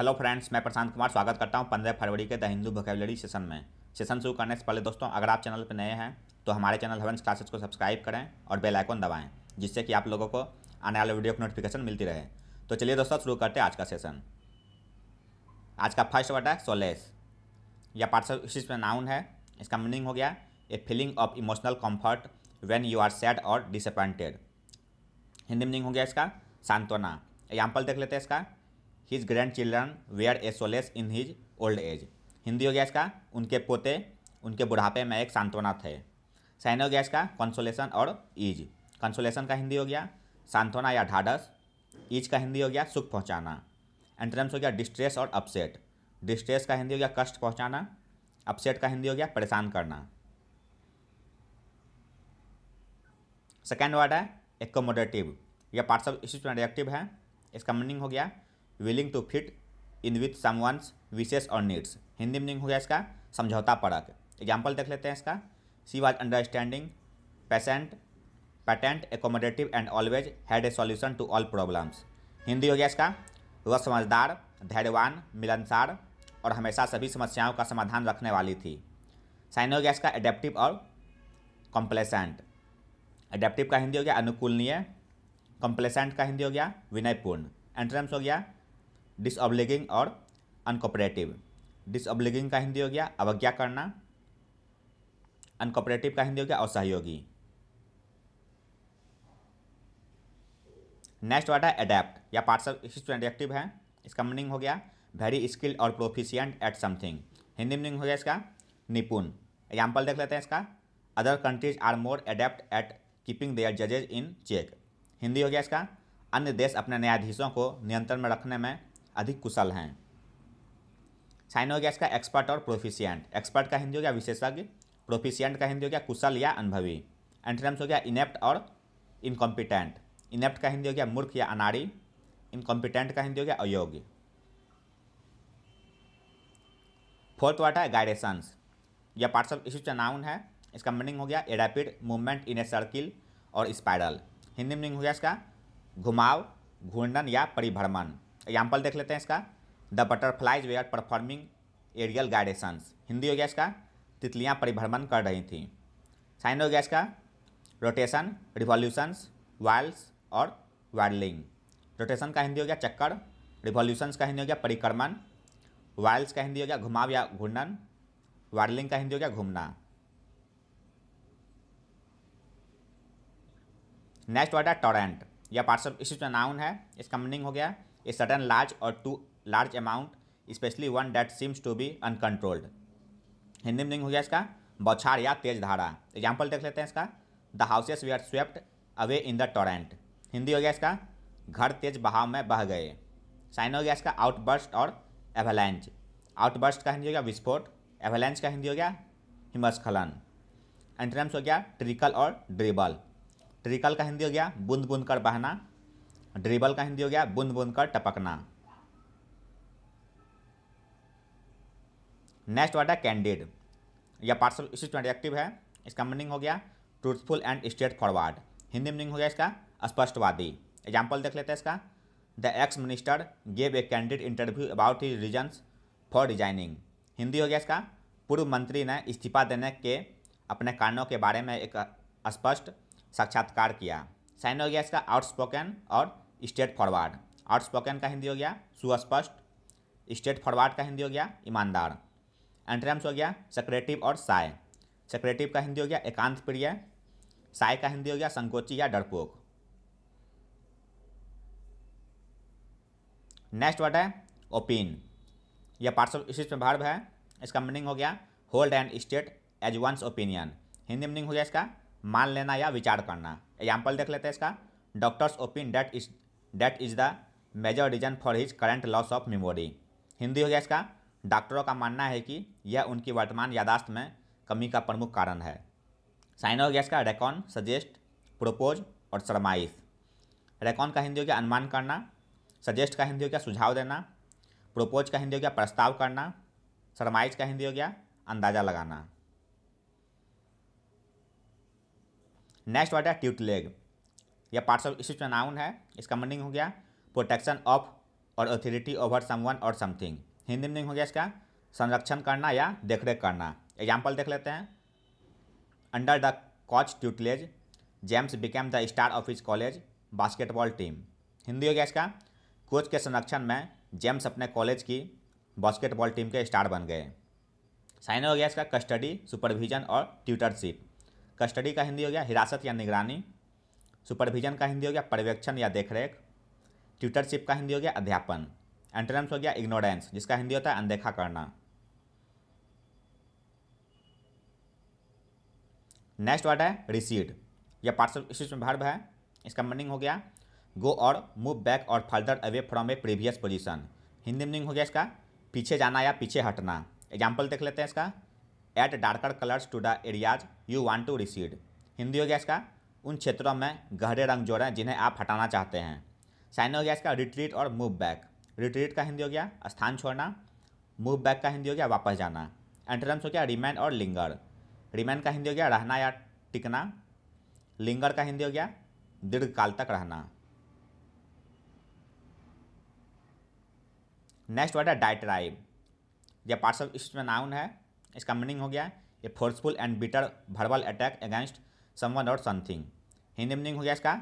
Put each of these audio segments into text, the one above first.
hello friends मैं प्रशांत कुमार स्वागत करता हूं पंद्रह फरवरी के द हिंदू वोकेबलरी सेशन में सेशन शुरू करने से पहले दोस्तों अगर आप चैनल पर नए हैं तो हमारे चैनल हवंस क्लासेस को सब्सक्राइब करें और बेल आइकन दबाएं जिससे कि आप लोगों को आने वाले वीडियो की नोटिफिकेशन मिलती रहे तो चलिए दोस्तों शुरू करते हैं आज का सेशन आज का फर्स्ट वर्ड है सोलेस यह पार्सल नाउन है इसका मीनिंग हो गया a feeling of emotional comfort when you are sad और डिसअपॉइंटेड हिंदी मीनिंग हो गया इसका सांत्वना एग्जाम्पल देख लेते हैं इसका his grand children were a solace in his old age Hindi हो गया इसका उनके पोते उनके बुढ़ापे में एक सांत्वना थे साइन हो गया इसका कंसोलेशन और ईज कंसोलेशन का हिंदी हो गया सांत्वना या ढाडस ईज का हिंदी हो गया सुख पहुँचाना एंट्रम्स हो गया डिस्ट्रेस और अपसेट डिस्ट्रेस का हिंदी हो गया कष्ट पहुँचाना अपसेट का हिंदी हो गया परेशान करना सेकेंड वर्ड है एकोमोडेटिव यह पार्ट्स ऑफ स्पीच है इसका मीनिंग हो गया willing to fit in with someone's विशेष और नीड्स हिंदी मीनिंग हो गया इसका समझौता परक एग्जाम्पल देख लेते हैं इसका she was understanding patient patent accommodative and always had a solution to all problems Hindi हो गया इसका वह समझदार धैर्यवान मिलनसार और हमेशा सभी समस्याओं का समाधान रखने वाली थी साइन हो गया इसका एडेप्टिव और कॉम्प्लेसेंट एडेप्टिव का हिंदी हो गया अनुकूलनीय कॉम्प्लेसेंट का हिंदी हो गया विनयपूर्ण एंट्रेंस हो गया डिसअब्लिगिंग और अनकोपरेटिव डिसअब्लिगिंग का हिंदी हो गया अवज्ञा करना अनकोपरेटिव का हिंदी हो गया असहयोगी नेक्स्ट वर्ड है अडेप्ट या पार्सल स्टूडेंट एक्टिव है इसका मीनिंग हो गया वेरी स्किल्ड और proficient at something Hindi meaning हो गया इसका निपुण एग्जाम्पल देख लेते हैं इसका other countries are more adept at keeping their जजेज इन चेक हिंदी हो गया इसका अन्य देश अपने न्यायाधीशों को नियंत्रण में रखने में अधिक कुशल हैं साइन हो गया इसका एक्सपर्ट और प्रोफिशियंट एक्सपर्ट का हिंदी हो गया विशेषज्ञ प्रोफिशियंट का हिंदी हो गया कुशल या अनुभवी एंट्रम्स हो गया इनेप्ट और इनकॉम्पिटेंट इनेप्ट का हिंदी हो गया मूर्ख या अनाड़ी इनकॉम्पिटेंट का हिंदी हो गया अयोग्य फोर्थ वर्ड है गाइडेशंस यह पार्ट्स ऑफ इशू चनाउन है इसका मीनिंग हो गया a movement in a circle और स्पाइरल हिंदी मीनिंग हो गया इसका घुमाव घूर्णन या परिभ्रमण एग्जाम्पल देख लेते हैं इसका द बटरफ्लाइज वे are performing aerial gyrations Hindi हो गया इसका तितलियाँ परिभ्रमण कर रही थी साइन हो गया इसका रोटेशन रिवॉल्यूशंस वाइल्स और वाइल्डिंग रोटेशन का हिंदी हो गया चक्कर रिवॉल्यूशंस का हिंदी हो गया परिक्रमण वाइल्स का हिंदी हो गया घुमाव या घूर्णन वाइल्डिंग का हिंदी हो गया घूमना नेक्स्ट वर्ड है टोरेंट यह पार्सल ऑफ इसी नाउन है इसका मीनिंग हो गया ए सडन लार्ज और to large amount especially one that seems to be uncontrolled Hindi में हो गया इसका बौछार या तेज धारा एग्जाम्पल देख लेते हैं इसका the houses we are swept away in the torrent Hindi हो गया इसका घर तेज बहाव में बह गए साइन हो गया इसका आउटबर्स्ट और एवेलेंच आउटबर्स्ट का हिंदी हो गया विस्फोट एवेलेंच का हिंदी हो गया हिमस्खलन एंट्रम्स हो गया ट्रिकल और ड्रिबल ट्रिकल का हिंदी हो गया बूंद बूंद कर बहना ड्रिबल का हिंदी हो गया बूंद बूंद कर टपकना नेक्स्ट वर्ड है कैंडिड यह पार्सल एक्टिव है इसका मीनिंग हो गया truthful and straightforward Hindi meaning हो गया इसका स्पष्टवादी एग्जाम्पल देख लेते हैं इसका the ex minister gave a candid interview about his reasons for resigning Hindi हो गया इसका पूर्व मंत्री ने इस्तीफा देने के अपने कारणों के बारे में एक स्पष्ट साक्षात्कार किया साइन हो गया इसका आउटस्पोकन और स्टेट फॉरवर्ड आउटस्पोकन का हिंदी हो गया सुस्पष्ट स्टेट फॉरवर्ड का हिंदी हो गया ईमानदार एंट्रेम्स हो गया सेक्रेटिव और साय सेक्रेटिव का हिंदी हो गया एकांत प्रिय साय का हिंदी हो गया संकोची या डरपोक नेक्स्ट वर्ड है ओपिन यह पार्ट्स ऑफ स्पीच में भार्व है इसका मीनिंग हो गया hold and state as one's opinion Hindi meaning हो गया इसका मान लेना या विचार करना एग्जाम्पल देख लेते हैं इसका doctors opine that is that is the major reason for his current loss of memory Hindi हो गया इसका डॉक्टरों का मानना है कि यह उनकी वर्तमान यादाश्त में कमी का प्रमुख कारण है साइन हो गया इसका रेकॉन सजेस्ट प्रोपोज और सरमाइस रेकॉन का हिंदी हो गया अनुमान करना सजेस्ट का हिंदी हो गया सुझाव देना प्रोपोज का हिंदी हो गया प्रस्ताव करना सरमाइज का हिंदी हो गया अंदाज़ा लगाना नेक्स्ट वर्ड है ट्यूटलेग या पार्ट्स ऑफ स्पीच में नाउन है इसका मीनिंग हो गया प्रोटेक्शन ऑफ और अथॉरिटी ओवर समवन और समथिंग हिंदी मीनिंग हो गया इसका संरक्षण करना या देखरेख करना एग्जाम्पल देख लेते हैं under the coach tutelage James became the star of his college basketball team Hindi हो गया इसका कोच के संरक्षण में जेम्स अपने कॉलेज की बास्केटबॉल टीम के स्टार बन गए साइन हो गया इसका कस्टडी सुपरविजन और ट्यूटरशिप कस्टडी का हिंदी हो गया हिरासत या निगरानी सुपरविजन का हिंदी हो गया पर्यवेक्षण या देखरेख ट्यूटरशिप का हिंदी हो गया अध्यापन एंट्रेंस हो गया इग्नोरेंस जिसका हिंदी होता है अनदेखा करना नेक्स्ट वर्ड है रिसीड यह पार्सल में भर्व है इसका मीनिंग हो गया गो और मूव बैक और further away from a previous position Hindi meaning हो गया इसका पीछे जाना या पीछे हटना एग्जाम्पल देख लेते हैं इसका add darker colours to the areas you want to recede Hindi हो गया इसका उन क्षेत्रों में गहरे रंग जोड़ें जिन्हें आप हटाना चाहते हैं साइन हो गया इसका रिट्रीट और मूव बैक रिट्रीट का हिंदी हो गया स्थान छोड़ना मूव बैक का हिंदी हो गया वापस जाना एंट्रेंस हो गया रिमैन और लिंगर रिमैन का हिंदी हो गया रहना या टिकना लिंगर का हिंदी हो गया दीर्घकाल तक रहना नेक्स्ट वर्ड है डाइट्राइब यह पार्ट ऑफ इसमें नाउन है इसका मीनिंग हो गया ये forceful and bitter verbal attack against someone और समथिंग हिंदी मीनिंग हो गया इसका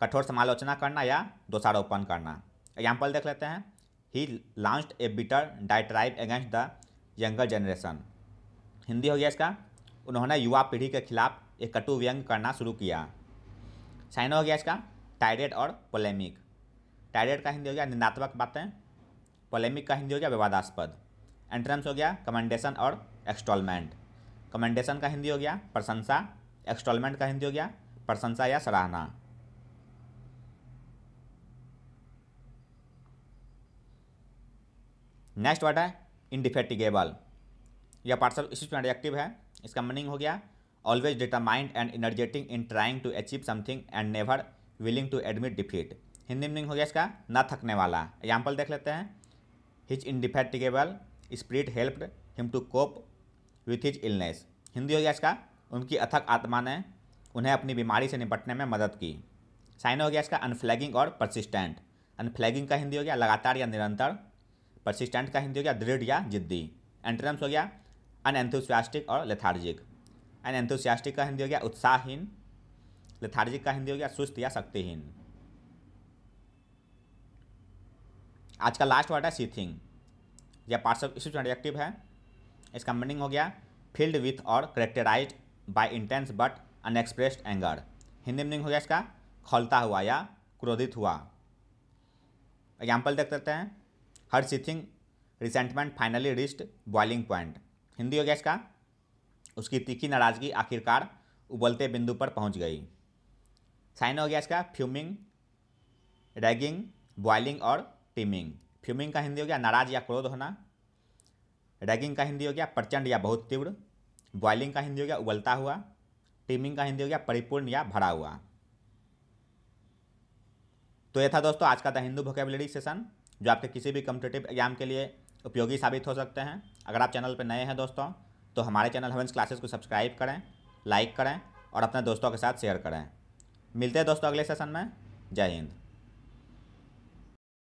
कठोर समालोचना करना या दोषारोपण करना एग्जाम्पल देख लेते हैं ही लॉन्च ए बिटर राइव against the younger generation Hindi हो गया इसका उन्होंने युवा पीढ़ी के खिलाफ एक कटु व्यंग करना शुरू किया साइन हो गया इसका टायरेट और पोलेमिक टायरेट का हिंदी हो गया निंदात्मक बातें पोलेमिक का हिंदी हो गया विवादास्पद एंट्रेंस हो गया कमेंडेशन और एक्सटॉलमेंट कमेंडेशन का हिंदी हो गया प्रशंसा एक्सटॉलमेंट का हिंदी हो गया प्रशंसा या सराहना नेक्स्ट वर्ड है इंडिफेटिगेबल यह पार्सल इसी में एडजेक्टिव है इसका मीनिंग हो गया always determined and energetic in trying to achieve something and never willing to admit defeat Hindi meaning हो गया इसका ना थकने वाला एग्जाम्पल देख लेते हैं his indefatigable spirit helped him to cope with his illness Hindi हो गया इसका उनकी अथक आत्मा ने उन्हें अपनी बीमारी से निपटने में मदद की साइन हो गया इसका अनफ्लैगिंग और परसिस्टेंट अनफ्लैगिंग का हिंदी हो गया लगातार या निरंतर परसिस्टेंट का हिंदी हो गया दृढ़ या जिद्दी एंट्रेंस हो गया अनएंथुसियास्टिक और लेथार्जिक एंथुसियास्टिक का हिंदी हो गया उत्साहहीन लेथार्जिक का हिंदी हो गया सुस्त या शक्तिहीन आज का लास्ट वर्ड है सीथिंग यह पार्ट्स ऑफ स्टूडेंट है इसका मीनिंग हो गया फील्ड विथ और characterize by intense but unexpressed anger Hindi meaning हो गया इसका खोलता हुआ या क्रोधित हुआ एग्जाम्पल देख लेते हैं her seething resentment finally reached boiling point Hindi हो गया इसका उसकी तीखी नाराज़गी आखिरकार उबलते बिंदु पर पहुंच गई साइन हो गया इसका फ्यूमिंग रैगिंग बॉइलिंग और टीमिंग फ्यूमिंग का हिंदी हो गया नाराज या क्रोध होना रैगिंग का हिंदी हो गया प्रचंड या बहुत तीव्र बॉइलिंग का हिंदी हो गया उबलता हुआ टीमिंग का हिंदी हो गया परिपूर्ण या भरा हुआ तो ये था दोस्तों आज का द हिंदू वोकेबलरी सेशन जो आपके किसी भी कम्पिटेटिव एग्जाम के लिए उपयोगी साबित हो सकते हैं अगर आप चैनल पर नए हैं दोस्तों तो हमारे चैनल हवेंस क्लासेस को सब्सक्राइब करें लाइक करें और अपने दोस्तों के साथ शेयर करें मिलते हैं दोस्तों अगले सेशन में जय हिंद